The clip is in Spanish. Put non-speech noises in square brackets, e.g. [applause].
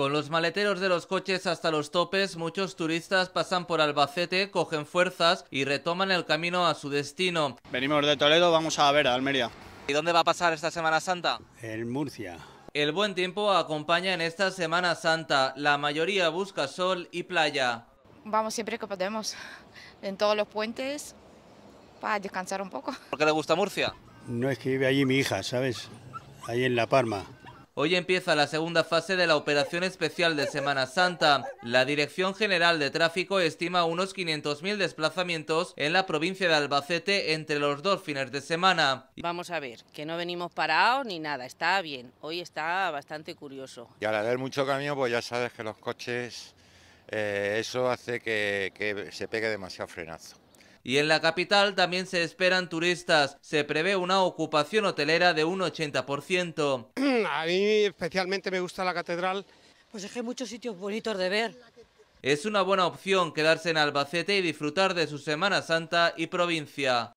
Con los maleteros de los coches hasta los topes, muchos turistas pasan por Albacete, cogen fuerzas y retoman el camino a su destino. Venimos de Toledo, vamos a ver a Almería. ¿Y dónde va a pasar esta Semana Santa? En Murcia. El buen tiempo acompaña en esta Semana Santa. La mayoría busca sol y playa. Vamos siempre que podemos, en todos los puentes, para descansar un poco. ¿Por qué le gusta Murcia? No es que vive allí mi hija, ¿sabes? Ahí en La parma. Hoy empieza la segunda fase de la operación especial de Semana Santa. La Dirección General de Tráfico estima unos 500.000 desplazamientos en la provincia de Albacete entre los dos fines de semana. Vamos a ver, que no venimos parados ni nada, está bien. Hoy está bastante curioso. Y al haber mucho camino, pues ya sabes que los coches, eh, eso hace que se pegue demasiado frenazo. Y en la capital también se esperan turistas. Se prevé una ocupación hotelera de un 80%. [clears throat] A mí especialmente me gusta la catedral. Pues hay muchos sitios bonitos de ver. Es una buena opción quedarse en Albacete y disfrutar de su Semana Santa y provincia.